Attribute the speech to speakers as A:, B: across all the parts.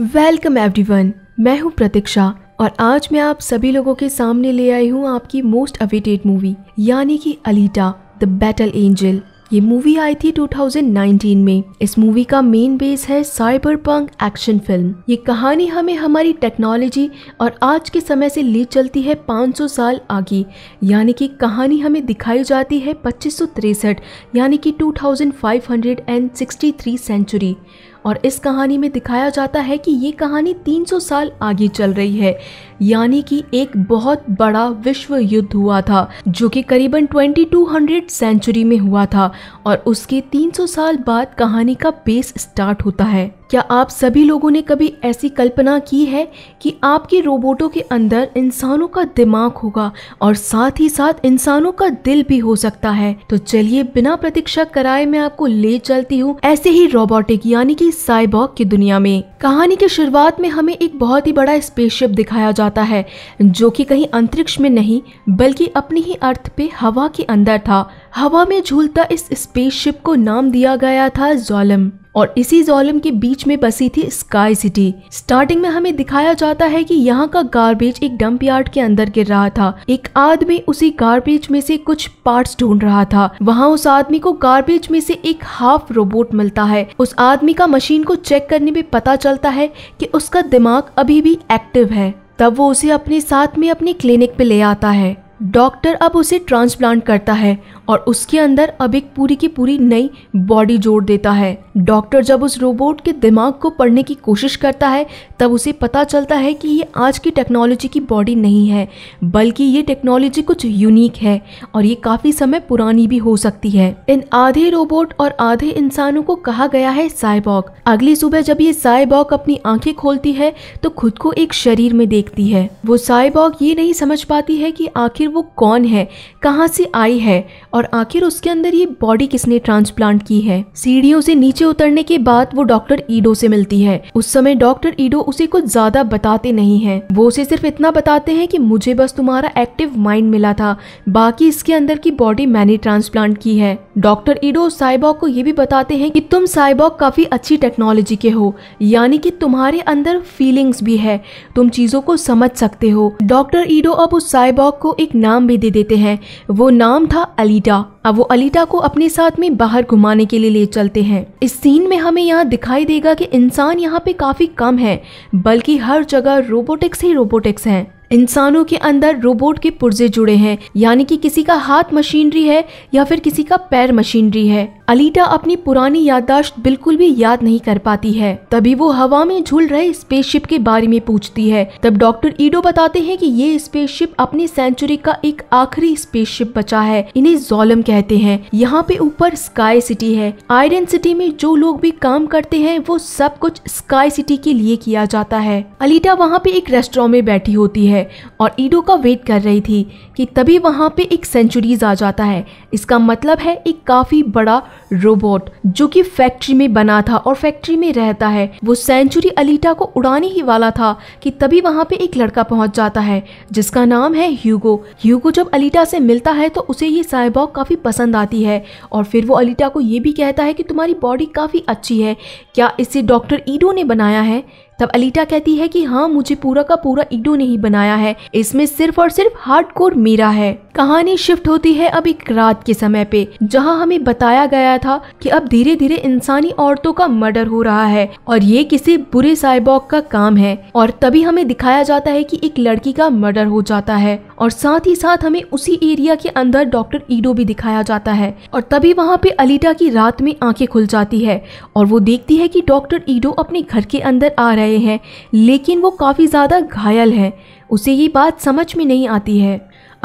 A: welcome everyone मैं हूं प्रतीक्षा और आज मैं आप सभी लोगों के सामने ले आई हूं आपकी मोस्ट अवेटेड मूवी यानी कि अलीटा द बैटल एंजल ये मूवी आई थी 2019 में इस मूवी का मेन बेस है साइबर पंक एक्शन फिल्म ये कहानी हमें हमारी टेक्नोलॉजी और आज के समय से ले चलती है 500 साल आगे यानी कि कहानी हमें दिखाई जाती है पच्चीस यानी कि 2563 सेंचुरी और इस कहानी में दिखाया जाता है कि ये कहानी 300 साल आगे चल रही है यानी कि एक बहुत बड़ा विश्व युद्ध हुआ था जो कि करीबन 2200 सेंचुरी में हुआ था और उसके 300 साल बाद कहानी का बेस स्टार्ट होता है क्या आप सभी लोगों ने कभी ऐसी कल्पना की है कि आपके रोबोटों के अंदर इंसानों का दिमाग होगा और साथ ही साथ इंसानों का दिल भी हो सकता है तो चलिए बिना प्रतीक्षा कराए मैं आपको ले चलती हूँ ऐसे ही रोबोटिक यानी कि साइबॉग की दुनिया में कहानी की शुरुआत में हमें एक बहुत ही बड़ा स्पेसशिप दिखाया जाता है जो कि कहीं अंतरिक्ष में नहीं बल्कि अपनी ही अर्थ पे हवा के अंदर था हवा में झूलता इस स्पेसशिप को नाम दिया गया था जोलम और इसी जोलम के बीच में बसी थी स्काई सिटी स्टार्टिंग में हमें दिखाया जाता है कि यहाँ का गार्बेज एक डंप यार्ड के अंदर गिर रहा था एक आदमी उसी गार्बेज में से कुछ पार्ट्स ढूंढ रहा था वहाँ उस आदमी को गार्बेज में से एक हाफ रोबोट मिलता है उस आदमी का मशीन को चेक करने में पता चलता है की उसका दिमाग अभी भी एक्टिव है तब वो उसे अपने साथ में अपने क्लिनिक पे ले आता है डॉक्टर अब उसे ट्रांसप्लांट करता है और उसके अंदर अब एक पूरी की पूरी नई बॉडी जोड़ देता है डॉक्टर जब उस रोबोट के दिमाग को पढ़ने की कोशिश करता है तब उसे पता चलता है कि ये आज की टेक्नोलॉजी की बॉडी नहीं है बल्कि ये टेक्नोलॉजी कुछ यूनिक है और ये काफ़ी समय पुरानी भी हो सकती है इन आधे रोबोट और आधे इंसानों को कहा गया है साइबॉक अगली सुबह जब ये साइबॉक अपनी आंखें खोलती है तो खुद को एक शरीर में देखती है वो साइबॉक ये नहीं समझ पाती है कि आखिर वो कौन है कहाँ से आई है और और आखिर उसके अंदर ये बॉडी किसने ट्रांसप्लांट की है सीढ़ियों से नीचे उतरने के बाद वो डॉक्टर ईडो से मिलती है उस समय डॉक्टर ईडो उसे कुछ ज्यादा बताते नहीं है वो उसे सिर्फ इतना बताते हैं कि मुझे बस तुम्हारा एक्टिव माइंड मिला था बाकी इसके अंदर की बॉडी मैंने ट्रांसप्लांट की है डॉक्टर ईडो साइबॉग को ये भी बताते हैं कि तुम साइबॉग काफी अच्छी टेक्नोलॉजी के हो यानी कि तुम्हारे अंदर फीलिंग्स भी है तुम चीजों को समझ सकते हो डॉक्टर ईडो अब उस साइबॉग को एक नाम भी दे देते हैं वो नाम था अली Peter अब वो अलीटा को अपने साथ में बाहर घुमाने के लिए ले चलते हैं इस सीन में हमें यहाँ दिखाई देगा कि इंसान यहाँ पे काफी कम है बल्कि हर जगह रोबोटिक्स ही रोबोटिक्स हैं इंसानों के अंदर रोबोट के पुर्जे जुड़े हैं यानी कि किसी का हाथ मशीनरी है या फिर किसी का पैर मशीनरी है अलीटा अपनी पुरानी याददाश्त बिल्कुल भी याद नहीं कर पाती है तभी वो हवा में झूल रहे स्पेसशिप के बारे में पूछती है तब डॉक्टर ईडो बताते हैं कि ये स्पेसशिप अपनी सेंचुरी का एक आखिरी स्पेसशिप बचा है इन्हें जोलम कहते कहते हैं यहाँ पे ऊपर स्काई सिटी है आयरन सिटी में जो लोग भी काम करते हैं वो सब कुछ स्काई सिटी के लिए किया जाता है अलीटा वहाँ पे एक रेस्टोरेंट में बैठी होती है और ईडो का वेट कर रही थी कि तभी वहाँ पे एक सेंचुरीज आ जाता है इसका मतलब है एक काफी बड़ा रोबोट जो कि फैक्ट्री में बना था और फैक्ट्री में रहता है वो सेंचुरी अलीटा को उड़ाने ही वाला था कि तभी वहाँ पे एक लड़का पहुँच जाता है जिसका नाम है ह्यूगो ह्यूगो जब अलीटा से मिलता है तो उसे ये साइबॉग काफी पसंद आती है और फिर वो अलीटा को ये भी कहता है कि तुम्हारी बॉडी काफ़ी अच्छी है क्या इसे डॉक्टर ईडो ने बनाया है तब अलीटा कहती है कि हाँ मुझे पूरा का पूरा इडो नहीं बनाया है इसमें सिर्फ और सिर्फ हार्डकोर मेरा है कहानी शिफ्ट होती है अब एक रात के समय पे जहाँ हमें बताया गया था कि अब धीरे धीरे इंसानी औरतों का मर्डर हो रहा है और ये किसी बुरे साइबॉग का काम है और तभी हमें दिखाया जाता है कि एक लड़की का मर्डर हो जाता है और साथ ही साथ हमें उसी एरिया के अंदर डॉक्टर ईडो भी दिखाया जाता है और तभी वहाँ पे अलीटा की रात में आंखें खुल जाती है और वो देखती है की डॉक्टर ईडो अपने घर के अंदर आ रहे आए हैं लेकिन वो काफ़ी ज़्यादा घायल है उसे ये बात समझ में नहीं आती है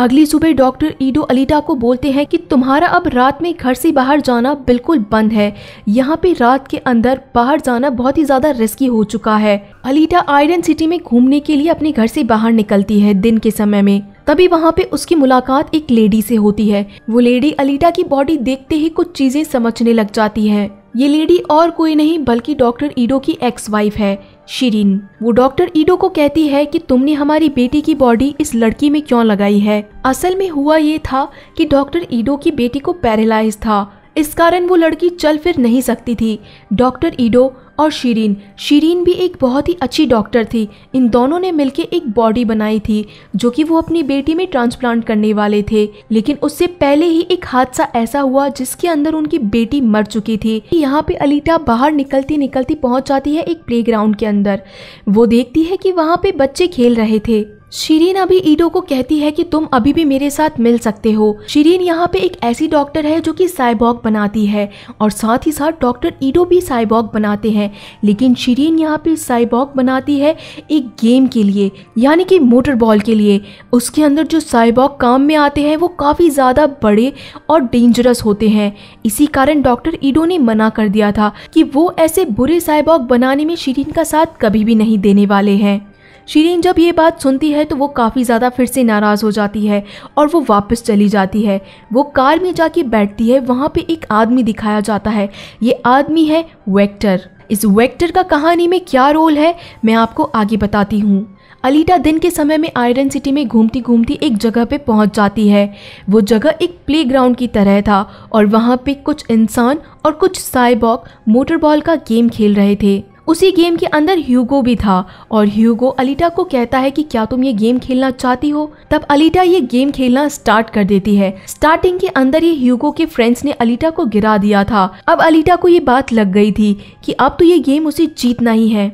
A: अगली सुबह डॉक्टर ईडो अलीटा को बोलते हैं कि तुम्हारा अब रात में घर से बाहर जाना बिल्कुल बंद है यहाँ पे रात के अंदर बाहर जाना बहुत ही ज़्यादा रिस्की हो चुका है अलीटा आयरन सिटी में घूमने के लिए अपने घर से बाहर निकलती है दिन के समय में तभी वहाँ पे उसकी मुलाकात एक लेडी से होती है वो लेडी अलीटा की बॉडी देखते ही कुछ चीज़ें समझने लग जाती है ये लेडी और कोई नहीं बल्कि डॉक्टर ईडो की एक्स वाइफ है शिरीन वो डॉक्टर ईडो को कहती है कि तुमने हमारी बेटी की बॉडी इस लड़की में क्यों लगाई है असल में हुआ ये था कि डॉक्टर ईडो की बेटी को पैरालाइज था इस कारण वो लड़की चल फिर नहीं सकती थी डॉक्टर ईडो और शीरीन शीरीन भी एक बहुत ही अच्छी डॉक्टर थी इन दोनों ने मिलकर एक बॉडी बनाई थी जो कि वो अपनी बेटी में ट्रांसप्लांट करने वाले थे लेकिन उससे पहले ही एक हादसा ऐसा हुआ जिसके अंदर उनकी बेटी मर चुकी थी यहाँ पे अलीटा बाहर निकलती निकलती पहुँच जाती है एक प्ले के अंदर वो देखती है की वहाँ पे बच्चे खेल रहे थे शिरीन अभी ईडो को कहती है कि तुम अभी भी मेरे साथ मिल सकते हो शिरीन यहाँ पे एक ऐसी डॉक्टर है जो कि साइबॉग बनाती है और साथ ही साथ डॉक्टर ईडो भी साइबॉग बनाते हैं लेकिन शिरीन यहाँ पे साइबॉग बनाती है एक गेम के लिए यानी कि मोटर बॉल के लिए उसके अंदर जो साइबॉग काम में आते हैं वो काफ़ी ज़्यादा बड़े और डेंजरस होते हैं इसी कारण डॉक्टर ईडो ने मना कर दिया था कि वो ऐसे बुरे साइबॉग बनाने में शिरीन का साथ कभी भी नहीं देने वाले हैं शीरीन जब ये बात सुनती है तो वो काफ़ी ज़्यादा फिर से नाराज़ हो जाती है और वो वापस चली जाती है वो कार में जाके बैठती है वहाँ पे एक आदमी दिखाया जाता है ये आदमी है वेक्टर इस वेक्टर का कहानी में क्या रोल है मैं आपको आगे बताती हूँ अलीटा दिन के समय में आयरन सिटी में घूमती घूमती एक जगह पे पहुंच जाती है वो जगह एक प्लेग्राउंड की तरह था और वहाँ पे कुछ इंसान और कुछ साइबॉक मोटरबॉल का गेम खेल रहे थे उसी गेम के अंदर ह्यूगो भी था और ह्यूगो अलीटा को कहता है कि क्या तुम ये गेम खेलना चाहती हो तब अलीटा ये गेम खेलना स्टार्ट कर देती है स्टार्टिंग के अंदर ये ह्यूगो के फ्रेंड्स ने अलीटा को गिरा दिया था अब अलीटा को ये बात लग गई थी कि अब तो ये गेम उसे जीतना ही है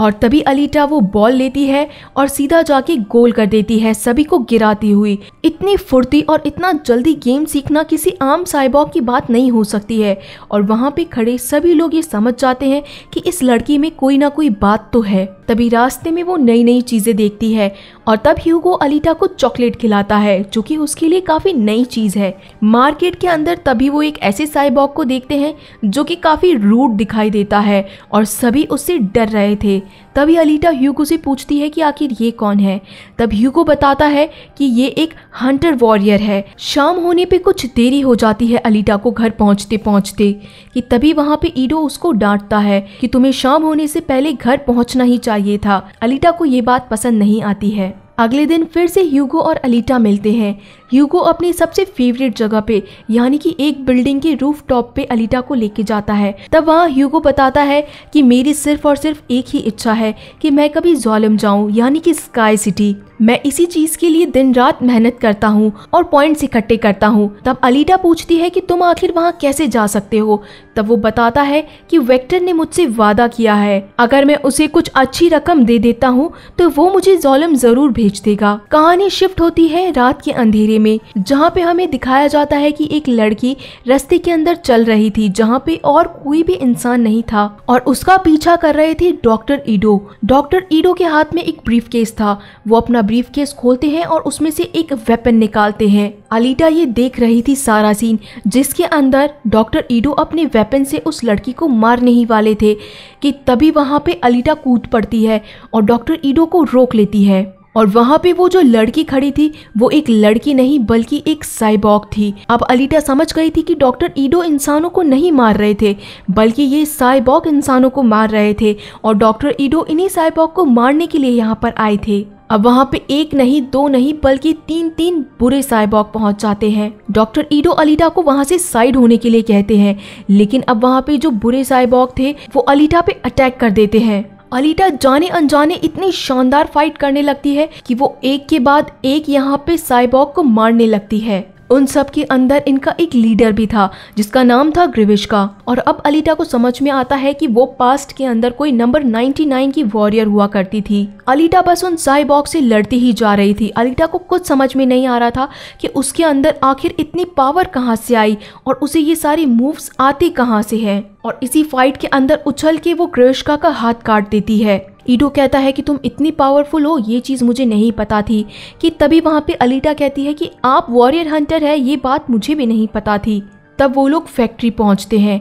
A: और तभी अलीटा वो बॉल लेती है और सीधा जाके गोल कर देती है सभी को गिराती हुई इतनी फुर्ती और इतना जल्दी गेम सीखना किसी आम साइबॉग की बात नहीं हो सकती है और वहाँ पे खड़े सभी लोग ये समझ जाते हैं कि इस लड़की में कोई ना कोई बात तो है तभी रास्ते में वो नई नई चीज़ें देखती है और तब ह्यूगो अलीटा को चॉकलेट खिलाता है जो कि उसके लिए काफ़ी नई चीज़ है मार्केट के अंदर तभी वो एक ऐसे साइबॉग को देखते हैं जो कि काफ़ी रूड दिखाई देता है और सभी उससे डर रहे थे तभी अलीटा ह्यूगो से पूछती है कि आखिर ये कौन है तब ह्यूगो बताता है कि ये एक हंटर वॉरियर है शाम होने पे कुछ देरी हो जाती है अलीटा को घर पहुंचते पहुंचते कि तभी वहाँ पे ईडो उसको डांटता है कि तुम्हें शाम होने से पहले घर पहुंचना ही चाहिए था अलीटा को ये बात पसंद नहीं आती है अगले दिन फिर से ह्यूगो और अलीटा मिलते हैं ह्यूगो अपनी सबसे फेवरेट जगह पे यानी कि एक बिल्डिंग के रूफ टॉप पे अलीटा को लेके जाता है तब वहाँ यूगो बताता है कि मेरी सिर्फ और सिर्फ एक ही इच्छा है कि मैं कभी जोलम जाऊँ यानी कि स्काई सिटी मैं इसी चीज के लिए दिन रात मेहनत करता हूँ और पॉइंट्स इकट्ठे करता हूँ तब अलीटा पूछती है कि तुम आखिर वहाँ कैसे जा सकते हो तब वो बताता है कि वेक्टर ने मुझसे वादा किया है अगर मैं उसे कुछ अच्छी रकम दे देता हूँ तो वो मुझे जोलम जरूर भेज देगा कहानी शिफ्ट होती है रात के अंधेरे में जहाँ पे हमें दिखाया जाता है कि एक लड़की रस्ते के अंदर चल रही थी जहाँ पे और कोई भी इंसान नहीं था और उसका पीछा कर रहे थे डॉक्टर ईडो डॉक्टर ईडो के हाथ में एक ब्रीफ केस था वो अपना ब्रीफ केस खोलते हैं और उसमें से एक वेपन निकालते हैं अलीटा ये देख रही थी सारा सीन जिसके अंदर डॉक्टर ईडो अपने वेपन से उस लड़की को मारने ही वाले थे कि तभी वहाँ पे अलीटा कूद पड़ती है और डॉक्टर ईडो को रोक लेती है और वहाँ पे वो जो लड़की खड़ी थी वो एक लड़की नहीं बल्कि एक साइबॉक थी अब अलीटा समझ गई थी कि डॉक्टर ईडो इंसानों को नहीं मार रहे थे बल्कि ये साइबॉक इंसानों को मार रहे थे और डॉक्टर ईडो इन्हीं साइबॉक को मारने के लिए यहाँ पर आए थे अब वहाँ पे एक नहीं दो नहीं बल्कि तीन तीन बुरे साइबॉक पहुँच जाते हैं डॉक्टर ईडो अलीटा को वहाँ से साइड होने के लिए कहते हैं लेकिन अब वहाँ पे जो बुरे साइबॉक थे वो अलीटा पे अटैक कर देते हैं अलीटा जाने अनजाने इतनी शानदार फाइट करने लगती है कि वो एक के बाद एक यहाँ पे साइबॉक को मारने लगती है उन सब के अंदर इनका एक लीडर भी था जिसका नाम था ग्रिविश का और अब अलीटा को समझ में आता है कि वो पास्ट के अंदर कोई नंबर 99 की वॉरियर हुआ करती थी अलीटा बस उन साइबॉक से लड़ती ही जा रही थी अलीटा को कुछ समझ में नहीं आ रहा था कि उसके अंदर आखिर इतनी पावर कहाँ से आई और उसे ये सारी मूव्स आती कहाँ से है और इसी फाइट के अंदर उछल के वो क्रेशका का हाथ काट देती है ईडो कहता है कि तुम इतनी पावरफुल हो ये चीज़ मुझे नहीं पता थी कि तभी वहाँ पे अलीटा कहती है कि आप वॉरियर हंटर है ये बात मुझे भी नहीं पता थी तब वो लोग फैक्ट्री पहुँचते हैं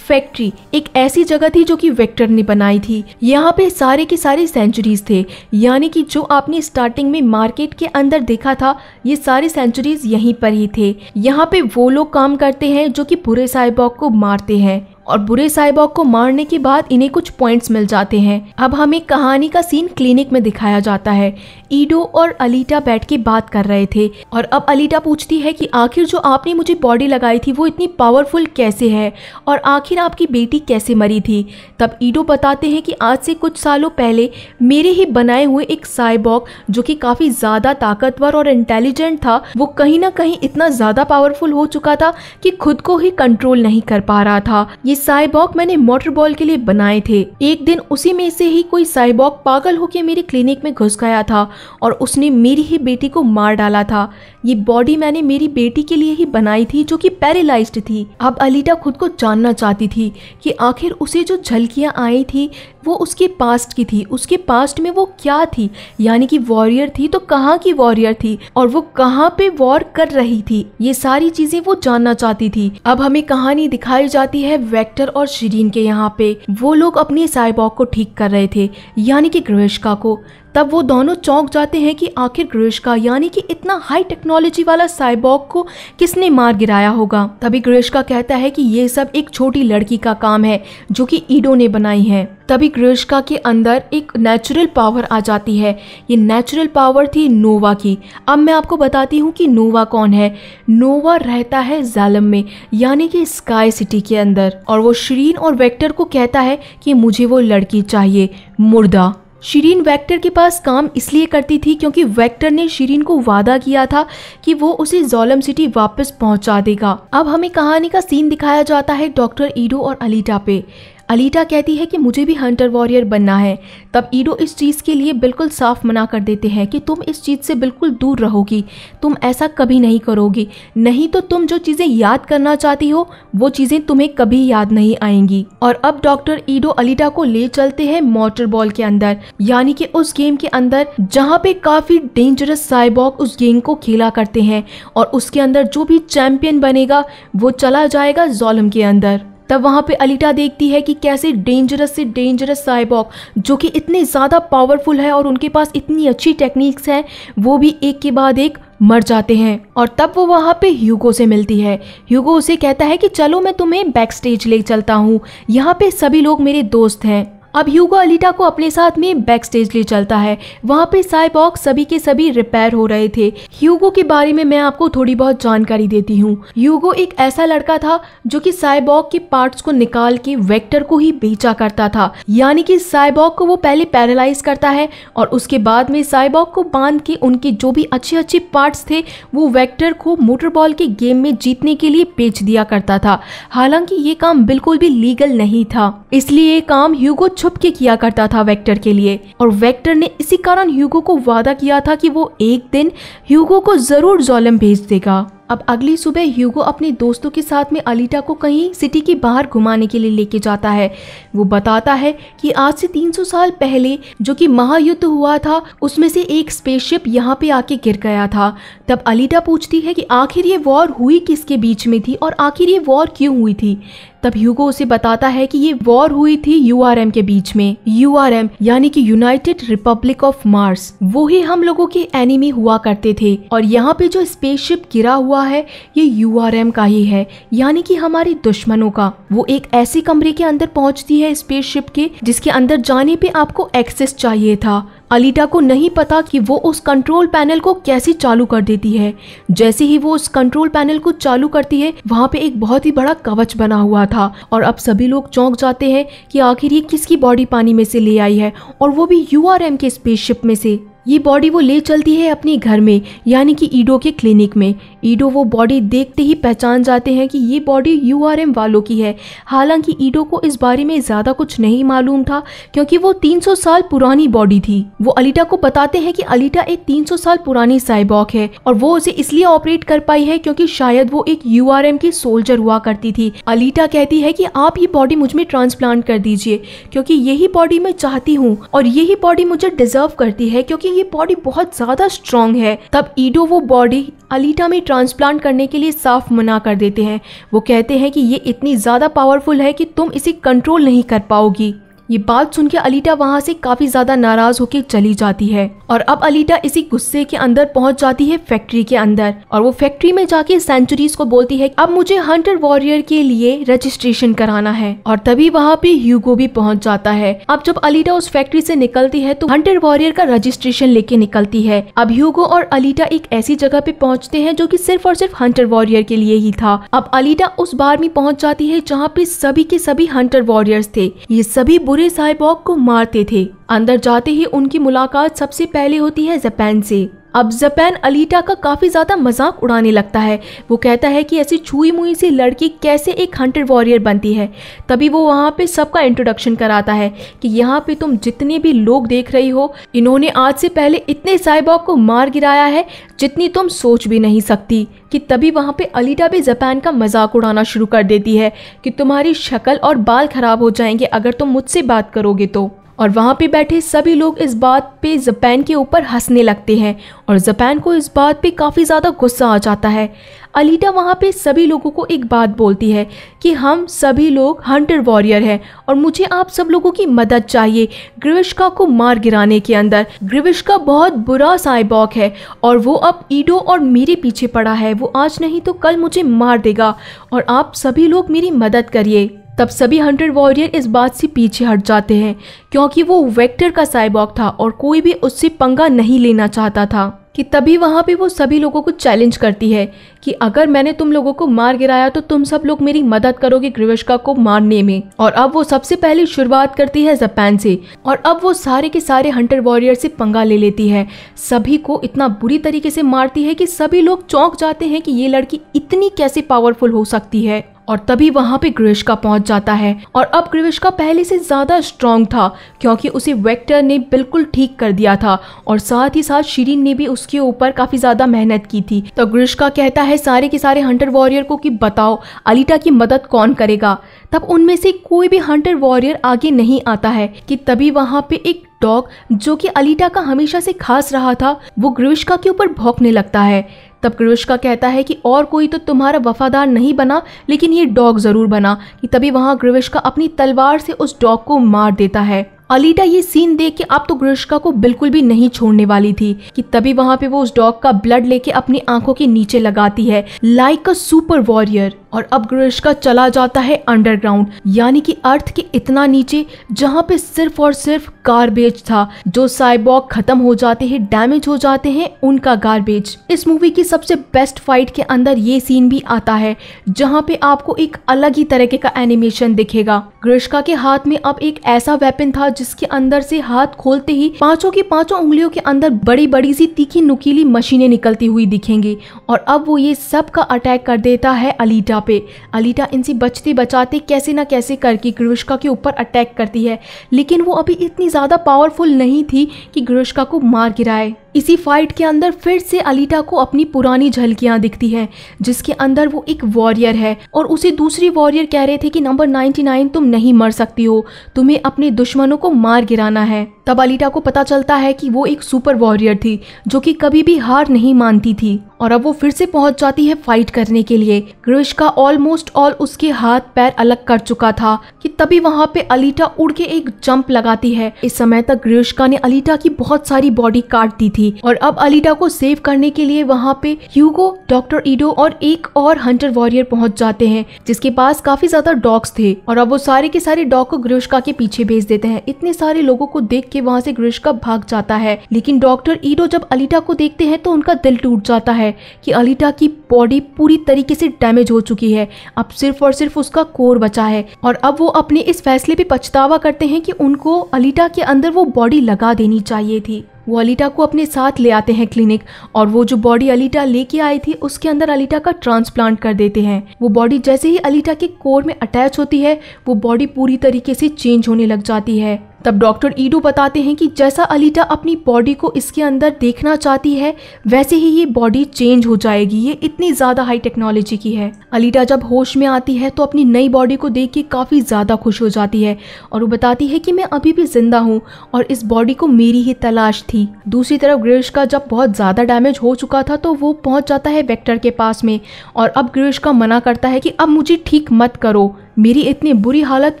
A: फैक्ट्री एक ऐसी जगह थी जो कि वेक्टर ने बनाई थी यहाँ पे सारे के सारे सेंचुरीज थे यानी कि जो आपने स्टार्टिंग में मार्केट के अंदर देखा था ये सारे सेंचुरीज यहीं पर ही थे यहाँ पे वो लोग काम करते हैं जो कि पूरे साइबॉग को मारते हैं और बुरे साइबॉग को मारने के बाद इन्हें कुछ पॉइंट्स मिल जाते हैं अब हमें कहानी का सीन क्लिनिक में दिखाया जाता है ईडो और अलीटा बैठ के बात कर रहे थे और अब अलीटा पूछती है कि आखिर जो आपने मुझे बॉडी लगाई थी वो इतनी पावरफुल कैसे है और आखिर आपकी बेटी कैसे मरी थी तब ईडो बताते हैं कि आज से कुछ सालों पहले मेरे ही बनाए हुए एक साइबॉग जो कि काफ़ी ज़्यादा ताकतवर और इंटेलिजेंट था वो कहीं ना कहीं इतना ज़्यादा पावरफुल हो चुका था कि खुद को ही कंट्रोल नहीं कर पा रहा था ये साइबॉक मैंने मोटर बॉल के लिए बनाए थे एक दिन उसी में से ही कोई साइबॉक पागल होकर मेरे क्लिनिक में घुस गया था और उसने मेरी ही बेटी को मार डाला था ये बॉडी मैंने मेरी बेटी के लिए ही बनाई थी जो कि पैरालाइज्ड थी अब अलीटा खुद को जानना चाहती थी कि आखिर उसे जो झलकियाँ आई थी वो उसके पास्ट की थी उसके पास्ट में वो क्या थी यानी कि वॉरियर थी तो कहाँ की वॉरियर थी और वो कहाँ पे वॉर कर रही थी ये सारी चीजें वो जानना चाहती थी अब हमें कहानी दिखाई जाती है वेक्टर और शिरीन के यहाँ पे वो लोग अपने साइबॉग को ठीक कर रहे थे यानी कि ग्रवेशका को तब वो दोनों चौंक जाते हैं कि आखिर ग्रेष्का यानी कि इतना हाई टेक्नोलॉजी वाला साइबॉग को किसने मार गिराया होगा तभी ग्रेशका कहता है कि ये सब एक छोटी लड़की का काम है जो कि ईडो ने बनाई है तभी ग्रेशका के अंदर एक नेचुरल पावर आ जाती है ये नेचुरल पावर थी नोवा की अब मैं आपको बताती हूँ कि नोवा कौन है नोवा रहता है जालम में यानी कि स्काई सिटी के अंदर और वो श्रीन और वेक्टर को कहता है कि मुझे वो लड़की चाहिए मुर्दा शिरीन वेक्टर के पास काम इसलिए करती थी क्योंकि वेक्टर ने शिरीन को वादा किया था कि वो उसे जोलम सिटी वापस पहुंचा देगा अब हमें कहानी का सीन दिखाया जाता है डॉक्टर ईडो और अलीटा पे अलीटा कहती है कि मुझे भी हंटर वॉरियर बनना है तब ईडो इस चीज़ के लिए बिल्कुल साफ मना कर देते हैं कि तुम इस चीज़ से बिल्कुल दूर रहोगी तुम ऐसा कभी नहीं करोगी नहीं तो तुम जो चीज़ें याद करना चाहती हो वो चीज़ें तुम्हें कभी याद नहीं आएंगी और अब डॉक्टर ईडो अलीटा को ले चलते हैं मोटर बॉल के अंदर यानी कि उस गेम के अंदर जहाँ पे काफ़ी डेंजरस साइबॉक उस गेम को खेला करते हैं और उसके अंदर जो भी चैम्पियन बनेगा वो चला जाएगा जोलम के अंदर तब वहाँ पे अलीटा देखती है कि कैसे डेंजरस से डेंजरस साइबॉक जो कि इतने ज़्यादा पावरफुल है और उनके पास इतनी अच्छी टेक्निक्स हैं वो भी एक के बाद एक मर जाते हैं और तब वो वहाँ पे ह्यूगो से मिलती है ह्यूगो उसे कहता है कि चलो मैं तुम्हें बैक स्टेज ले चलता हूँ यहाँ पे सभी लोग मेरे दोस्त हैं अब ह्यूगो अलीटा को अपने साथ में बैक स्टेज ले चलता है वहाँ पे साइबॉक सभी के सभी रिपेयर हो रहे थे ह्यूगो के बारे में मैं आपको थोड़ी बहुत जानकारी देती हूँ ह्यूगो एक ऐसा लड़का था जो कि साइबॉक के पार्ट्स को निकाल के वेक्टर को ही बेचा करता था यानी कि साइबॉक को वो पहले पैरालाइज करता है और उसके बाद में साइबॉक को बांध के उनके जो भी अच्छे अच्छे पार्ट थे वो वैक्टर को मोटरबॉल के गेम में जीतने के लिए बेच दिया करता था हालांकि ये काम बिल्कुल भी लीगल नहीं था इसलिए ये काम ह्यूगो छुप के किया करता था वेक्टर के लिए और वेक्टर ने इसी कारण ह्यूगो को वादा किया था कि वो एक दिन ह्यूगो को जरूर जोलम भेज देगा अब अगली सुबह ह्यूगो अपने दोस्तों के साथ में अलीटा को कहीं सिटी के बाहर घुमाने के लिए लेके जाता है वो बताता है कि आज से 300 साल पहले जो कि महायुद्ध हुआ था उसमें से एक स्पेसशिप यहाँ पे आके गिर गया था तब अलीटा पूछती है कि आखिर ये वॉर हुई किसके बीच में थी और आखिर ये वॉर क्यों हुई थी तब ह्यूगो उसे बताता है कि ये वॉर हुई थी यूआरएम के बीच में यूआरएम यानी कि यूनाइटेड रिपब्लिक ऑफ मार्स वो ही हम लोगों के एनिमी हुआ करते थे और यहाँ पे जो स्पेसशिप गिरा हुआ है ये यूआरएम का ही है यानी कि हमारे दुश्मनों का वो एक ऐसे कमरे के अंदर पहुँचती है स्पेसशिप के जिसके अंदर जाने पे आपको एक्सेस चाहिए था अलीटा को नहीं पता कि वो उस कंट्रोल पैनल को कैसे चालू कर देती है जैसे ही वो उस कंट्रोल पैनल को चालू करती है वहाँ पे एक बहुत ही बड़ा कवच बना हुआ था और अब सभी लोग चौंक जाते हैं कि आखिर ये किसकी बॉडी पानी में से ले आई है और वो भी यू के स्पेसशिप में से ये बॉडी वो ले चलती है अपने घर में यानी कि ईडो के क्लिनिक में ईडो वो बॉडी देखते ही पहचान जाते हैं कि ये बॉडी यूआरएम वालों की है हालांकि ईडो को इस बारे में ज़्यादा कुछ नहीं मालूम था क्योंकि वो 300 साल पुरानी बॉडी थी वो अलीटा को बताते हैं कि अलीटा एक 300 साल पुरानी साइबॉक है और वो उसे इसलिए ऑपरेट कर पाई है क्योंकि शायद वो एक यू की सोल्जर हुआ करती थी अलीटा कहती है कि आप ये बॉडी मुझ में ट्रांसप्लांट कर दीजिए क्योंकि यही बॉडी मैं चाहती हूँ और यही बॉडी मुझे डिजर्व करती है क्योंकि देखिए ये बॉडी बहुत ज़्यादा स्ट्रांग है तब ईडो वो बॉडी अलीटा में ट्रांसप्लांट करने के लिए साफ मना कर देते हैं वो कहते हैं कि ये इतनी ज़्यादा पावरफुल है कि तुम इसे कंट्रोल नहीं कर पाओगी ये बात सुन के अलीटा वहाँ से काफी ज्यादा नाराज होकर चली जाती है और अब अलीटा इसी गुस्से के अंदर पहुंच जाती है फैक्ट्री के अंदर और वो फैक्ट्री में जाके सेंचुरीज को बोलती है अब मुझे हंटर वॉरियर के लिए रजिस्ट्रेशन कराना है और तभी वहाँ पे ह्यूगो भी पहुंच जाता है अब जब अलीटा उस फैक्ट्री से निकलती है तो हंटर वॉरियर का रजिस्ट्रेशन लेके निकलती है अब ह्यूगो और अलीटा एक ऐसी जगह पे पहुँचते हैं जो की सिर्फ और सिर्फ हंटर वॉरियर के लिए ही था अब अलीटा उस बार में पहुंच जाती है जहाँ पे सभी के सभी हंटर वॉरियर्स थे ये सभी बुरे पूरे साइबॉग को मारते थे अंदर जाते ही उनकी मुलाकात सबसे पहले होती है जपैन से अब जपैन अलीटा का काफ़ी ज़्यादा मजाक उड़ाने लगता है वो कहता है कि ऐसी छुई मुई सी लड़की कैसे एक हंटर वॉरियर बनती है तभी वो वहाँ पे सबका इंट्रोडक्शन कराता है कि यहाँ पे तुम जितने भी लोग देख रही हो इन्होंने आज से पहले इतने साइबॉग को मार गिराया है जितनी तुम सोच भी नहीं सकती कि तभी वहाँ पे अलीटा भी जापान का मजाक उड़ाना शुरू कर देती है कि तुम्हारी शक्ल और बाल खराब हो जाएंगे अगर तुम मुझसे बात करोगे तो और वहाँ पे बैठे सभी लोग इस बात पे जपैन के ऊपर हंसने लगते हैं और जपैन को इस बात पे काफ़ी ज़्यादा गुस्सा आ जाता है अलीटा वहाँ पे सभी लोगों को एक बात बोलती है कि हम सभी लोग हंटर वॉरियर हैं और मुझे आप सब लोगों की मदद चाहिए ग्रिविश्का को मार गिराने के अंदर ग्रिविश्का बहुत बुरा साइबॉक है और वो अब ईडो और मेरे पीछे पड़ा है वो आज नहीं तो कल मुझे मार देगा और आप सभी लोग मेरी मदद करिए तब सभी हंड्रेड वॉरियर इस बात से पीछे हट जाते हैं क्योंकि वो वेक्टर का साइबॉक था और कोई भी उससे पंगा नहीं लेना चाहता था कि तभी वहाँ पे वो सभी लोगों को चैलेंज करती है कि अगर मैंने तुम लोगों को मार गिराया तो तुम सब लोग मेरी मदद करोगे ग्रिवशका को मारने में और अब वो सबसे पहले शुरुआत करती है जापान से और अब वो सारे के सारे हंटर वॉरियर से पंगा ले लेती है सभी को इतना बुरी तरीके से मारती है कि सभी लोग चौंक जाते हैं कि ये लड़की इतनी कैसे पावरफुल हो सकती है और तभी वहां पे ग्रिविश्का पहुंच जाता है और अब ग्रिविश्का पहले से ज्यादा स्ट्रांग था क्योंकि उसे वेक्टर ने बिल्कुल ठीक कर दिया था और साथ ही साथ शिरीन ने भी उसके ऊपर काफी ज्यादा मेहनत की थी तो ग्रिविश्का कहता है सारे के सारे हंटर वॉरियर को कि बताओ अलीटा की मदद कौन करेगा तब उनमें से कोई भी हंटर वॉरियर आगे नहीं आता है कि तभी वहां पे एक डॉग जो कि अलीटा का हमेशा से खास रहा था वो ग्रिविश्का के ऊपर भौंकने लगता है तब कृष्का कहता है कि और कोई तो तुम्हारा वफादार नहीं बना लेकिन ये डॉग ज़रूर बना कि तभी वहाँ कृविश्का अपनी तलवार से उस डॉग को मार देता है अलीटा ये सीन देख के अब तो ग्रिश्का को बिल्कुल भी नहीं छोड़ने वाली थी कि तभी वहां पे वो उस डॉग का ब्लड लेके अपनी आंखों के नीचे लगाती है लाइक अ सुपर वॉरियर और अब ग्रहश्का चला जाता है अंडरग्राउंड यानी कि अर्थ के इतना नीचे जहाँ पे सिर्फ और सिर्फ गार्बेज था जो साइबॉक खत्म हो जाते हैं डैमेज हो जाते हैं उनका गार्बेज इस मूवी की सबसे बेस्ट फाइट के अंदर ये सीन भी आता है जहाँ पे आपको एक अलग ही तरीके का एनिमेशन दिखेगा ग्रिश्का के हाथ में अब एक ऐसा वेपन था जिसके अंदर से हाथ खोलते ही पांचों की पांचों उंगलियों के अंदर बड़ी बड़ी सी तीखी नुकीली मशीनें निकलती हुई दिखेंगी और अब वो ये सब का अटैक कर देता है अलीटा अलीटा पे अलीटा इनसे बचते बचाते कैसे ना कैसे करके ग्रुष्का के ऊपर अटैक करती है लेकिन वो अभी इतनी ज़्यादा पावरफुल नहीं थी कि ग्रुष्का को मार गिराए इसी फाइट के अंदर फिर से अलीटा को अपनी पुरानी झलकियाँ दिखती हैं जिसके अंदर वो एक वॉरियर है और उसे दूसरी वॉरियर कह रहे थे कि नंबर 99 तुम नहीं मर सकती हो तुम्हें अपने दुश्मनों को मार गिराना है तब अलीटा को पता चलता है कि वो एक सुपर वॉरियर थी जो कि कभी भी हार नहीं मानती थी और अब वो फिर से पहुंच जाती है फाइट करने के लिए ग्रिश का ऑलमोस्ट ऑल उसके हाथ पैर अलग कर चुका था कि तभी वहां पे अलीटा उड़ के एक जंप लगाती है इस समय तक ग्रिशका ने अलीटा की बहुत सारी बॉडी काट दी थी और अब अलीटा को सेव करने के लिए वहाँ पे ह्यूगो डॉक्टर ईडो और एक और हंटर वॉरियर पहुंच जाते हैं जिसके पास काफी ज्यादा डॉग्स थे और अब वो सारे के सारे डॉग को ग्रिशका के पीछे भेज देते हैं इतने सारे लोगों को देख के वहाँ से ग्रिशका भाग जाता है लेकिन डॉक्टर ईडो जब अलीटा को देखते हैं तो उनका दिल टूट जाता है है कि अलीटा की बॉडी पूरी तरीके से डैमेज हो चुकी है अब सिर्फ और सिर्फ उसका कोर बचा है और अब वो अपने इस फैसले पे पछतावा करते हैं कि उनको अलीटा के अंदर वो बॉडी लगा देनी चाहिए थी वो अलीटा को अपने साथ ले आते हैं क्लिनिक और वो जो बॉडी अलीटा लेके आई थी उसके अंदर अलीटा का ट्रांसप्लांट कर देते हैं वो बॉडी जैसे ही अलीटा के कोर में अटैच होती है वो बॉडी पूरी तरीके से चेंज होने लग जाती है तब डॉक्टर ईडू बताते हैं कि जैसा अलीटा अपनी बॉडी को इसके अंदर देखना चाहती है वैसे ही ये बॉडी चेंज हो जाएगी ये इतनी ज़्यादा हाई टेक्नोलॉजी की है अलीटा जब होश में आती है तो अपनी नई बॉडी को देख के काफ़ी ज़्यादा खुश हो जाती है और वो बताती है कि मैं अभी भी जिंदा हूँ और इस बॉडी को मेरी ही तलाश थी दूसरी तरफ ग्रीश का जब बहुत ज़्यादा डैमेज हो चुका था तो वो पहुँच जाता है वेक्टर के पास में और अब ग्रीश का मना करता है कि अब मुझे ठीक मत करो मेरी इतनी बुरी हालत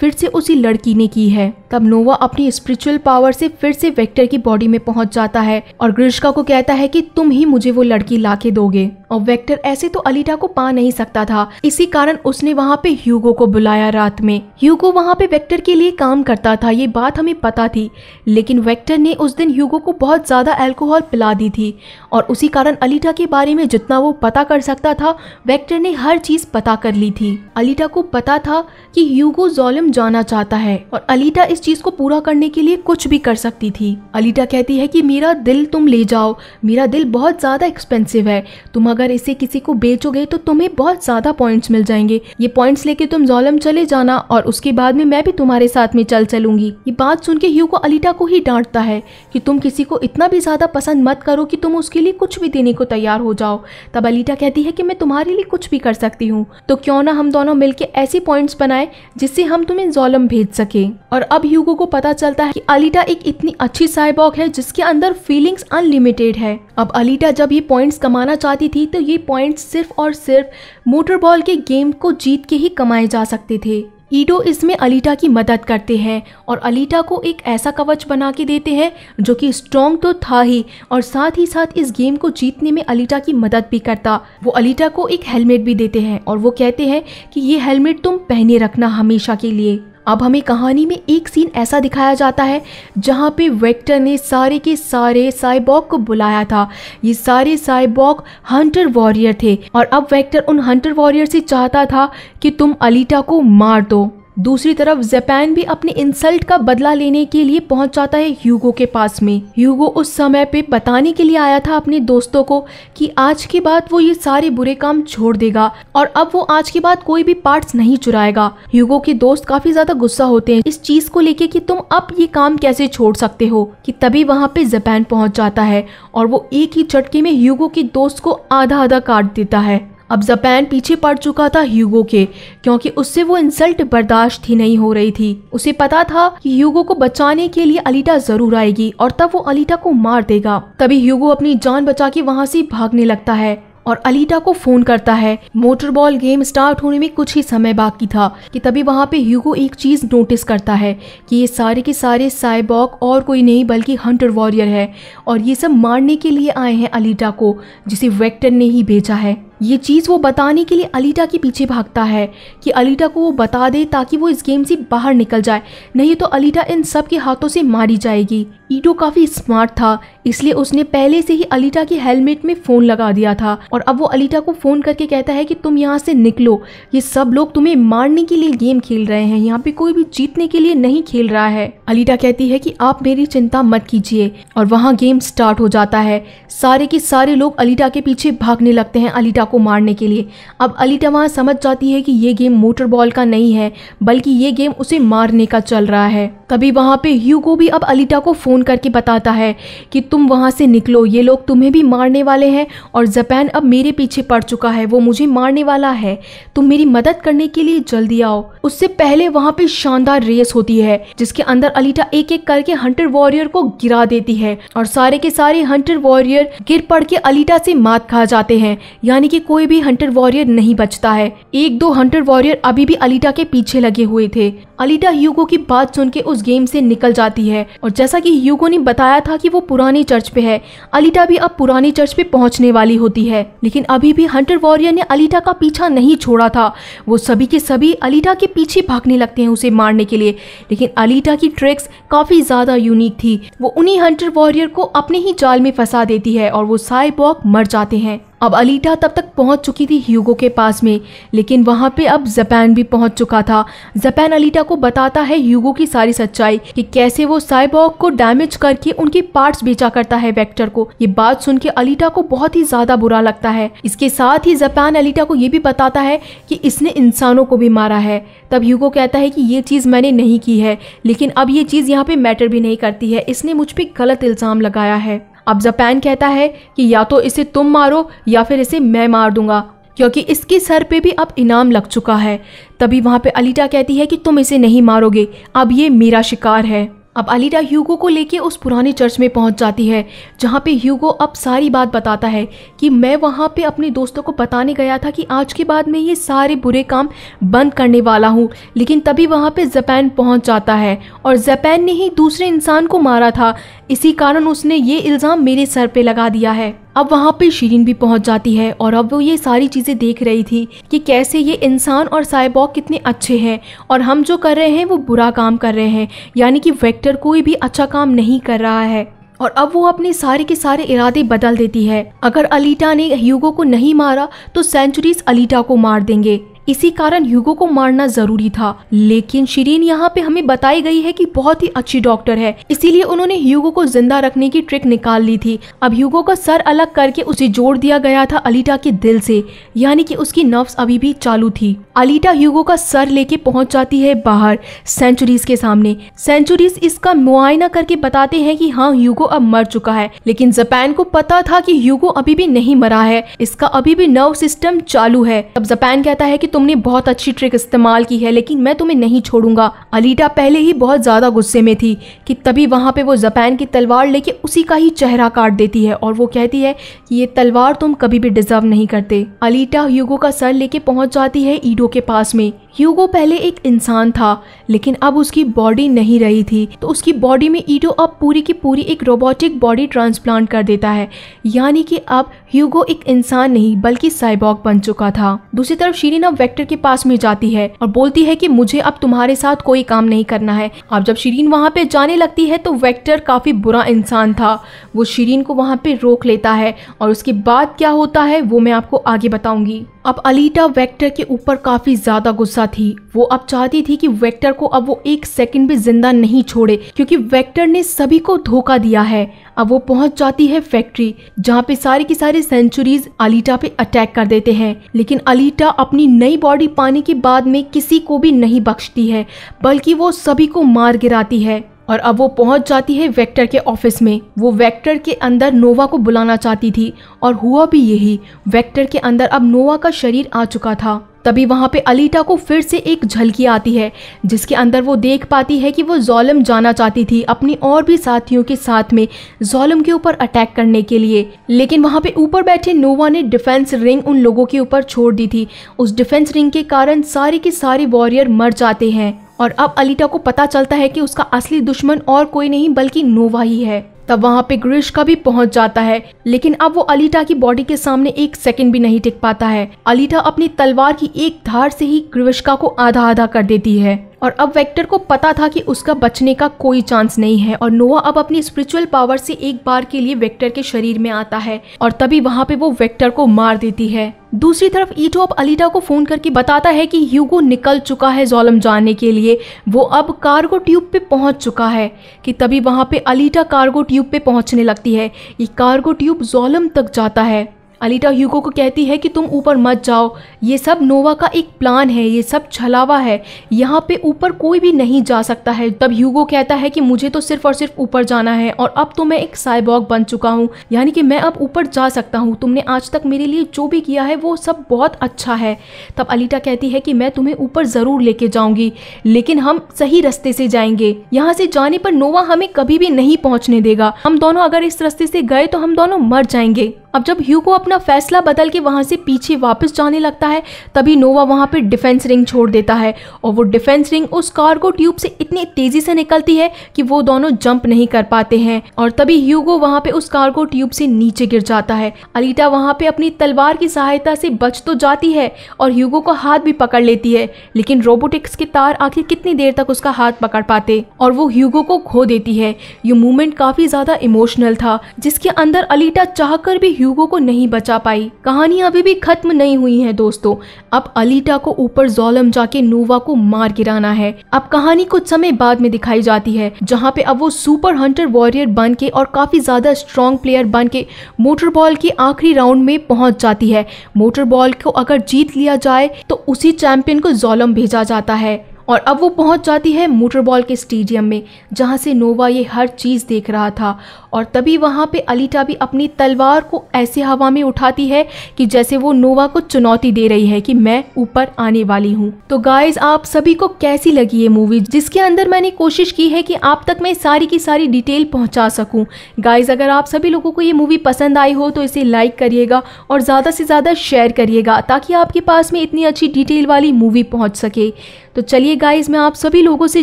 A: फिर से उसी लड़की ने की है तब नोवा अपनी स्पिरिचुअल पावर से फिर से वेक्टर की बॉडी में पहुंच जाता है और ग्रिश्का को कहता है कि तुम ही मुझे वो लड़की ला के दोगे और वेक्टर ऐसे तो अलीटा को पा नहीं सकता था इसी कारण उसने वहाँ पे ह्यूगो को बुलाया रात में ह्यूगो वहाँ पे वेक्टर के लिए काम करता था ये बात हमें पता थी लेकिन वेक्टर ने उस दिन ह्यूगो को बहुत ज़्यादा एल्कोहल पिला दी थी और उसी कारण अलीटा के बारे में जितना वो पता कर सकता था वेक्टर ने हर चीज़ पता कर ली थी अलीटा को पता था कि ह्यूगो जोलम जाना चाहता है और अलीटा इस चीज को पूरा करने के लिए कुछ भी कर सकती थी अलीटा कहती है कि मेरा दिल तुम ले जाओ मेरा दिल बहुत ज्यादा एक्सपेंसिव है तुम अगर इसे किसी को बेचोगे तो तुम्हें बहुत ज्यादा पॉइंट्स मिल जाएंगे ये पॉइंट्स लेके तुम जोलम चले जाना और उसके बाद में मैं भी तुम्हारे साथ में चल चलूंगी ये बात सुन के ह्यू को अलीटा को ही डांटता है कि तुम किसी को इतना भी ज्यादा पसंद मत करो कि तुम उसके लिए कुछ भी देने को तैयार हो जाओ तब अलीटा कहती है कि मैं तुम्हारे लिए कुछ भी कर सकती हूँ तो क्यों ना हम दोनों मिलकर ऐसे पॉइंट्स बनाए जिससे हम तुम्हें जोलम भेज सके और अब ह्यूगो को पता चलता है कि अलीटा एक इतनी अच्छी साइबॉग है जिसके अंदर फीलिंग्स अनलिमिटेड है अब अलीटा जब ये पॉइंट्स कमाना चाहती थी तो ये पॉइंट्स सिर्फ और सिर्फ मोटरबॉल के गेम को जीत के ही कमाए जा सकते थे ईडो इसमें अलीटा की मदद करते हैं और अलीटा को एक ऐसा कवच बना के देते हैं जो कि स्ट्रॉन्ग तो था ही और साथ ही साथ इस गेम को जीतने में अलीटा की मदद भी करता वो अलीटा को एक हेलमेट भी देते हैं और वो कहते हैं कि ये हेलमेट तुम पहने रखना हमेशा के लिए अब हमें कहानी में एक सीन ऐसा दिखाया जाता है जहाँ पे वेक्टर ने सारे के सारे साइबॉक को बुलाया था ये सारे साइबॉक हंटर वॉरियर थे और अब वेक्टर उन हंटर वॉरियर से चाहता था कि तुम अलीटा को मार दो दूसरी तरफ जापान भी अपने इंसल्ट का बदला लेने के लिए पहुंच जाता है ह्यूगो के पास में ह्यूगो उस समय पे बताने के लिए आया था अपने दोस्तों को कि आज के बाद वो ये सारे बुरे काम छोड़ देगा और अब वो आज के बाद कोई भी पार्ट्स नहीं चुराएगा ह्यूगो के दोस्त काफी ज्यादा गुस्सा होते हैं इस चीज को लेके की तुम अब ये काम कैसे छोड़ सकते हो की तभी वहाँ पे जापान पहुँच जाता है और वो एक ही चटके में ह्यूगो के दोस्त को आधा आधा काट देता है अब जापान पीछे पड़ चुका था ह्यूगो के क्योंकि उससे वो इंसल्ट बर्दाश्त ही नहीं हो रही थी उसे पता था कि ह्यूगो को बचाने के लिए अलीटा जरूर आएगी और तब वो अलीटा को मार देगा तभी ह्यूगो अपनी जान बचा के वहाँ से भागने लगता है और अलीटा को फोन करता है मोटरबॉल गेम स्टार्ट होने में कुछ ही समय बाकी था कि तभी वहाँ पे ह्यूगो एक चीज नोटिस करता है कि ये सारे के सारे साइबॉक और कोई नहीं बल्कि हंटर वॉरियर है और ये सब मारने के लिए आए हैं अलीटा को जिसे वेक्टर ने ही भेजा है ये चीज़ वो बताने के लिए अलीटा के पीछे भागता है कि अलीटा को वो बता दे ताकि वो इस गेम से बाहर निकल जाए नहीं तो अलीटा इन सब के हाथों से मारी जाएगी ईटो काफ़ी स्मार्ट था इसलिए उसने पहले से ही अलीटा के हेलमेट में फ़ोन लगा दिया था और अब वो अलीटा को फ़ोन करके कहता है कि तुम यहाँ से निकलो ये सब लोग तुम्हें मारने के लिए गेम खेल रहे हैं यहाँ पे कोई भी जीतने के लिए नहीं खेल रहा है अलीटा कहती है कि आप मेरी चिंता मत कीजिए और वहाँ गेम स्टार्ट हो जाता है सारे के सारे लोग अलीटा के पीछे भागने लगते हैं अलीटा को मारने के लिए अब अलीटा वहाँ समझ जाती है कि ये गेम मोटरबॉल का नहीं है बल्कि ये गेम उसे मारने का चल रहा है तभी वहाँ पे ह्यूगो भी अब अलीटा को फ़ोन करके बताता है कि तुम वहाँ से निकलो ये लोग तुम्हें भी मारने वाले हैं और जपैन अब मेरे पीछे पड़ चुका है वो मुझे मारने वाला है तुम मेरी मदद करने के लिए जल्दी आओ उससे पहले वहाँ पे शानदार रेस होती है जिसके अंदर अलीटा एक एक करके हंटर वॉरियर को गिरा देती है और सारे के सारे हंटर वॉरियर गिर पड़ के अलीटा से मात खा जाते हैं यानी कि कोई भी हंटर वॉरियर नहीं बचता है एक दो हंटर वॉरियर अभी भी अलीटा के पीछे लगे हुए थे अलीटा ह्यूगो की बात सुन के उस गेम से निकल जाती है और जैसा कि ह्यूगो ने बताया था कि वो पुराने चर्च पे है अलीटा भी अब पुराने चर्च पे पहुंचने वाली होती है लेकिन अभी भी हंटर वॉरियर ने अलीटा का पीछा नहीं छोड़ा था वो सभी के सभी अलीडा के पीछे भागने लगते हैं उसे मारने के लिए लेकिन अलीटा की ट्रिक्स काफ़ी ज़्यादा यूनिक थी वो उन्हीं हंटर वॉरियर को अपने ही जाल में फंसा देती है और वो साई मर जाते हैं अब अलीटा तब तक पहुंच चुकी थी ह्यूगो के पास में लेकिन वहां पे अब जपैन भी पहुंच चुका था जपैन अलीटा को बताता है ह्यूगो की सारी सच्चाई कि कैसे वो साइबॉग को डैमेज करके उनके पार्ट्स बेचा करता है वेक्टर को ये बात सुन के अलीटा को बहुत ही ज्यादा बुरा लगता है इसके साथ ही जपैन अलीटा को ये भी बताता है कि इसने इंसानों को भी मारा है तब ह्यूगो कहता है कि ये चीज़ मैंने नहीं की है लेकिन अब ये चीज़ यहाँ पे मैटर भी नहीं करती है इसने मुझ पर गलत इल्ज़ाम लगाया है अब जापान कहता है कि या तो इसे तुम मारो या फिर इसे मैं मार दूंगा क्योंकि इसके सर पे भी अब इनाम लग चुका है तभी वहाँ पे अलीटा कहती है कि तुम इसे नहीं मारोगे अब ये मेरा शिकार है अब अलीडा ह्यूगो को लेके उस पुराने चर्च में पहुंच जाती है जहाँ पे ह्यूगो अब सारी बात बताता है कि मैं वहाँ पे अपने दोस्तों को बताने गया था कि आज के बाद मैं ये सारे बुरे काम बंद करने वाला हूँ लेकिन तभी वहाँ पे जपैन पहुँच जाता है और जपैन ने ही दूसरे इंसान को मारा था इसी कारण उसने ये इल्ज़ाम मेरे सर पर लगा दिया है अब वहाँ पे शीरिन भी पहुँच जाती है और अब वो ये सारी चीज़ें देख रही थी कि कैसे ये इंसान और साइबॉग कितने अच्छे हैं और हम जो कर रहे हैं वो बुरा काम कर रहे हैं यानी कि वेक्टर कोई भी अच्छा काम नहीं कर रहा है और अब वो अपने सारे के सारे इरादे बदल देती है अगर अलीटा ने ह्यूगो को नहीं मारा तो सेंचुरीज अलीटा को मार देंगे इसी कारण युगो को मारना जरूरी था लेकिन शिरीन यहाँ पे हमें बताई गई है कि बहुत ही अच्छी डॉक्टर है इसीलिए उन्होंने युगो को जिंदा रखने की ट्रिक निकाल ली थी अब युगो का सर अलग करके उसे जोड़ दिया गया था अलीटा के दिल से यानी कि उसकी नर्व्स अभी भी चालू थी अलीटा युगो का सर लेके पहुंच जाती है बाहर सेंचुरीज के सामने सेंचुरीज इसका मुआयना करके बताते हैं की हाँ युगो अब मर चुका है लेकिन जापान को पता था की युगो अभी भी नहीं मरा है इसका अभी भी नर्व सिस्टम चालू है अब जापान कहता है की तुमने बहुत अच्छी ट्रिक इस्तेमाल की है लेकिन मैं तुम्हें नहीं छोड़ूंगा अलीटा पहले ही बहुत ज़्यादा गुस्से में थी कि तभी वहाँ पे वो जपैन की तलवार लेके उसी का ही चेहरा काट देती है और वो कहती है कि ये तलवार तुम कभी भी डिजर्व नहीं करते अलीटा ह्यूगो का सर लेके पहुँच जाती है ईडो के पास में ह्यूगो पहले एक इंसान था लेकिन अब उसकी बॉडी नहीं रही थी तो उसकी बॉडी में ईडो अब पूरी की पूरी एक रोबोटिक बॉडी ट्रांसप्लांट कर देता है यानी कि अब ह्यूगो एक इंसान नहीं बल्कि साइबॉग बन चुका था दूसरी तरफ शीरिन अब वेक्टर के पास में जाती है और बोलती है कि मुझे अब तुम्हारे साथ कोई काम नहीं करना है अब जब शीरिन वहाँ पे जाने लगती है तो वेक्टर काफी बुरा इंसान था वो शीरिन को वहाँ पे रोक लेता है और उसके बाद क्या होता है वो मैं आपको आगे बताऊंगी अब अलीटा वेक्टर के ऊपर काफ़ी ज़्यादा गुस्सा थी वो अब चाहती थी कि वेक्टर को अब वो एक सेकंड भी जिंदा नहीं छोड़े क्योंकि वेक्टर ने सभी को धोखा दिया है अब वो पहुंच जाती है फैक्ट्री जहाँ पे सारी की सारी सेंचुरीज अलीटा पे अटैक कर देते हैं लेकिन अलीटा अपनी नई बॉडी पाने के बाद में किसी को भी नहीं बख्शती है बल्कि वो सभी को मार गिराती है और अब वो पहुंच जाती है वेक्टर के ऑफिस में वो वेक्टर के अंदर नोवा को बुलाना चाहती थी और हुआ भी यही वेक्टर के अंदर अब नोवा का शरीर आ चुका था तभी वहाँ पे अलीटा को फिर से एक झलकी आती है जिसके अंदर वो देख पाती है कि वो जोलम जाना चाहती थी अपनी और भी साथियों के साथ में जोलम के ऊपर अटैक करने के लिए लेकिन वहाँ पे ऊपर बैठे नोवा ने डिफेंस रिंग उन लोगों के ऊपर छोड़ दी थी उस डिफेंस रिंग के कारण सारे के सारे वॉरियर मर जाते हैं और अब अलीटा को पता चलता है कि उसका असली दुश्मन और कोई नहीं बल्कि नोवा ही है तब वहाँ पे ग्रीश का भी पहुंच जाता है लेकिन अब वो अलीटा की बॉडी के सामने एक सेकंड भी नहीं टिक पाता है अलीटा अपनी तलवार की एक धार से ही ग्रीविश्का को आधा आधा कर देती है और अब वेक्टर को पता था कि उसका बचने का कोई चांस नहीं है और नोवा अब अपनी स्पिरिचुअल पावर से एक बार के लिए वेक्टर के शरीर में आता है और तभी वहाँ पे वो वेक्टर को मार देती है दूसरी तरफ ईटो अब अलीटा को फ़ोन करके बताता है कि ह्यूगो निकल चुका है जोलम जाने के लिए वो अब कार्गो ट्यूब पे पहुंच चुका है कि तभी वहाँ पे अलीटा कार्गो ट्यूब पे पहुंचने लगती है ये कार्गो ट्यूब जोलम तक जाता है अलीटा ह्यूगो को कहती है कि तुम ऊपर मत जाओ ये सब नोवा का एक प्लान है ये सब छलावा है यहाँ पे ऊपर कोई भी नहीं जा सकता है तब ह्यूगो कहता है कि मुझे तो सिर्फ और सिर्फ ऊपर जाना है और अब तो मैं एक साइबॉग बन चुका हूँ यानी कि मैं अब ऊपर जा सकता हूँ तुमने आज तक मेरे लिए जो भी किया है वो सब बहुत अच्छा है तब अलीटा कहती है कि मैं तुम्हें ऊपर ज़रूर लेके जाऊंगी लेकिन हम सही रस्ते से जाएंगे यहाँ से जाने पर नोवा हमें कभी भी नहीं पहुँचने देगा हम दोनों अगर इस रस्ते से गए तो हम दोनों मर जाएंगे अब जब ह्यू को अपना फैसला बदल के वहाँ से पीछे वापस जाने लगता है तभी नोवा वहाँ पर डिफेंस रिंग छोड़ देता है और वो डिफेंस रिंग उस कार्गो ट्यूब से इतनी तेज़ी से निकलती है कि वो दोनों जंप नहीं कर पाते हैं और तभी ह्यूगो वहाँ पे उस कार्गो ट्यूब से नीचे गिर जाता है अलीटा वहाँ पे अपनी तलवार की सहायता से बच तो जाती है और ह्यूगो का हाथ भी पकड़ लेती है लेकिन रोबोटिक्स के तार आखिर कितनी देर तक उसका हाथ पकड़ पाते और वो ह्यूगो को खो देती है ये मूवमेंट काफ़ी ज़्यादा इमोशनल था जिसके अंदर अलीटा चाह भी ह्यूगो को नहीं बचा पाई कहानी अभी भी खत्म नहीं हुई है दोस्तों अब अलीटा को ऊपर जोलम जाके नोवा को मार गिराना है अब कहानी कुछ समय बाद में दिखाई जाती है जहाँ पे अब वो सुपर हंटर वॉरियर बन के और काफी ज्यादा स्ट्रॉन्ग प्लेयर बन के मोटरबॉल बॉल के आखिरी राउंड में पहुंच जाती है मोटरबॉल को अगर जीत लिया जाए तो उसी चैंपियन को जोलम भेजा जाता है और अब वो पहुंच जाती है मोटरबॉल के स्टेडियम में जहां से नोवा ये हर चीज़ देख रहा था और तभी वहाँ पे अलीटा भी अपनी तलवार को ऐसे हवा में उठाती है कि जैसे वो नोवा को चुनौती दे रही है कि मैं ऊपर आने वाली हूँ तो गाइज आप सभी को कैसी लगी ये मूवी जिसके अंदर मैंने कोशिश की है कि आप तक मैं सारी की सारी डिटेल पहुँचा सकूँ गाइज अगर आप सभी लोगों को ये मूवी पसंद आई हो तो इसे लाइक करिएगा और ज़्यादा से ज़्यादा शेयर करिएगा ताकि आपके पास में इतनी अच्छी डिटेल वाली मूवी पहुँच सके तो चलिए गाइज मैं आप सभी लोगों से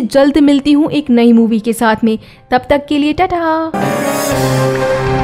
A: जल्द मिलती हूँ एक नई मूवी के साथ में तब तक के लिए टाटा Música